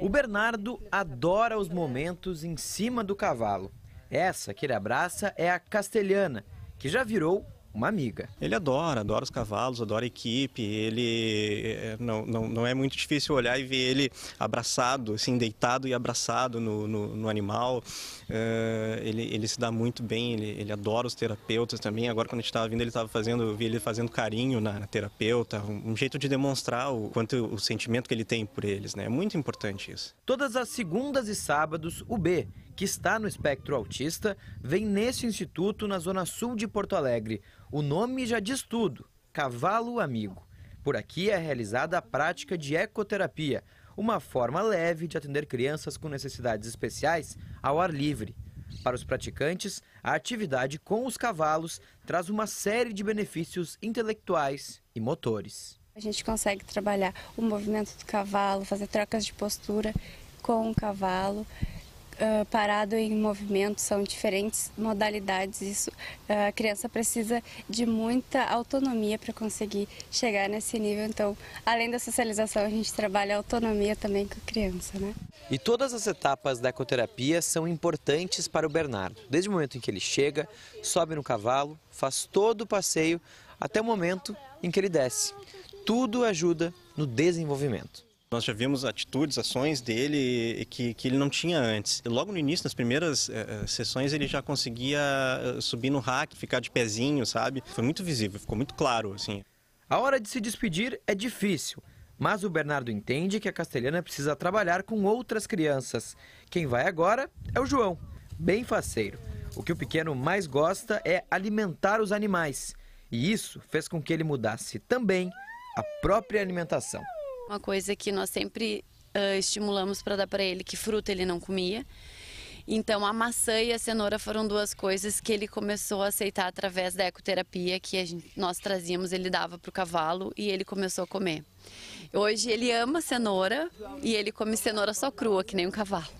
O Bernardo adora os momentos em cima do cavalo. Essa que ele abraça é a castelhana, que já virou uma amiga. Ele adora, adora os cavalos, adora a equipe. Ele é, não, não, não é muito difícil olhar e ver ele abraçado, assim, deitado e abraçado no, no, no animal. Uh, ele, ele se dá muito bem, ele, ele adora os terapeutas também. Agora, quando a gente estava vindo, ele estava fazendo, eu vi ele fazendo carinho na, na terapeuta, um, um, jeito de demonstrar o quanto o sentimento que ele tem por eles, né? É muito importante isso. Todas as segundas e sábados, o B, que está no espectro autista, vem nesse instituto na zona sul de Porto Alegre. O nome já diz tudo: Cavalo Amigo. Por aqui é realizada a prática de ecoterapia, uma forma leve de atender crianças com necessidades especiais ao ar livre. Para os praticantes, a atividade com os cavalos traz uma série de benefícios intelectuais e motores. A gente consegue trabalhar o movimento do cavalo, fazer trocas de postura com o cavalo uh, parado em movimento, são diferentes modalidades. Isso, uh, a criança precisa de muita autonomia para conseguir chegar nesse nível. Então, além da socialização, a gente trabalha a autonomia também com a criança. Né? E todas as etapas da ecoterapia são importantes para o Bernardo. Desde o momento em que ele chega, sobe no cavalo, faz todo o passeio, até o momento em que ele desce. Tudo ajuda no desenvolvimento. Nós já vimos atitudes, ações dele que, que ele não tinha antes. Logo no início, nas primeiras eh, eh, sessões, ele já conseguia eh, subir no rack, ficar de pezinho, sabe? Foi muito visível, ficou muito claro, assim. A hora de se despedir é difícil, mas o Bernardo entende que a Castelhana precisa trabalhar com outras crianças. Quem vai agora é o João, bem faceiro. O que o pequeno mais gosta é alimentar os animais. E isso fez com que ele mudasse também a própria alimentação. Uma coisa que nós sempre uh, estimulamos para dar para ele que fruta ele não comia. Então a maçã e a cenoura foram duas coisas que ele começou a aceitar através da ecoterapia que gente, nós trazíamos, ele dava para o cavalo e ele começou a comer. Hoje ele ama cenoura e ele come cenoura só crua, que nem um cavalo.